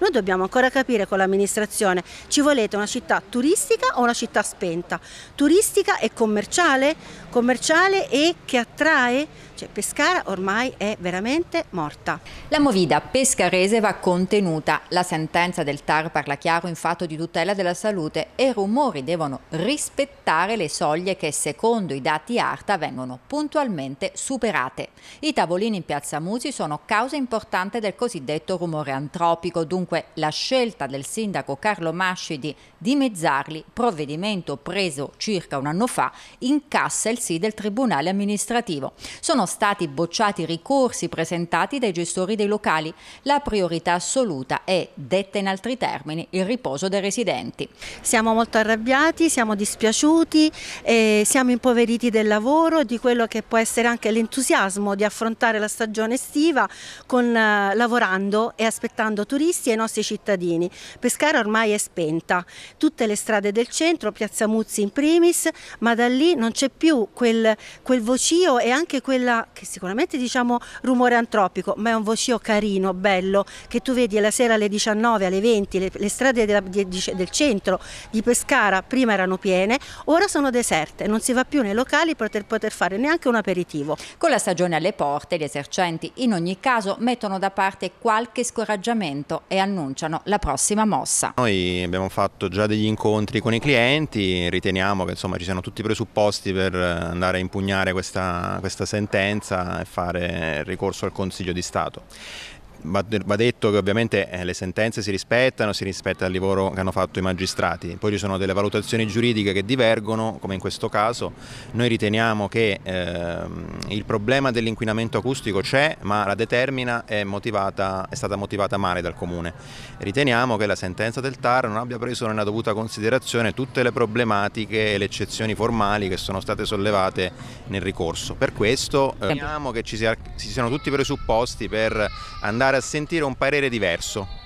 Noi dobbiamo ancora capire con l'amministrazione, ci volete una città turistica o una città spenta? Turistica e commerciale? Commerciale e che attrae? Cioè Pescara ormai è veramente morta. La movida pescarese va contenuta. La sentenza del TAR parla chiaro in fatto di tutela della salute e i rumori devono rispettare le soglie che secondo i dati ARTA vengono puntualmente superate. I tavolini in Piazza Musi sono causa importante del cosiddetto rumore antropico, dunque dunque la scelta del sindaco Carlo Masci di dimezzarli, provvedimento preso circa un anno fa, incassa il sì del Tribunale amministrativo. Sono stati bocciati i ricorsi presentati dai gestori dei locali. La priorità assoluta è, detta in altri termini, il riposo dei residenti. Siamo molto arrabbiati, siamo dispiaciuti, eh, siamo impoveriti del lavoro, e di quello che può essere anche l'entusiasmo di affrontare la stagione estiva con, eh, lavorando e aspettando turisti e nostri cittadini. Pescara ormai è spenta, tutte le strade del centro, Piazza Muzzi in primis, ma da lì non c'è più quel, quel vocio e anche quella che sicuramente diciamo rumore antropico, ma è un vocio carino, bello, che tu vedi la sera alle 19, alle 20, le, le strade della, di, del centro di Pescara prima erano piene, ora sono deserte, non si va più nei locali per poter fare neanche un aperitivo. Con la stagione alle porte, gli esercenti in ogni caso mettono da parte qualche scoraggiamento e almeno annunciano la prossima mossa. Noi abbiamo fatto già degli incontri con i clienti, riteniamo che insomma, ci siano tutti i presupposti per eh, andare a impugnare questa, questa sentenza e fare ricorso al Consiglio di Stato. Va detto che ovviamente eh, le sentenze si rispettano, si rispetta il lavoro che hanno fatto i magistrati, poi ci sono delle valutazioni giuridiche che divergono, come in questo caso. Noi riteniamo che eh, il problema dell'inquinamento acustico c'è, ma la determina è, motivata, è, stata motivata male dal Comune. Riteniamo che la sentenza del TAR non abbia preso nella dovuta considerazione tutte le problematiche e le eccezioni formali che sono state sollevate nel ricorso. Per questo eh, riteniamo che ci, sia, ci siano tutti i presupposti per andare andare a sentire un parere diverso.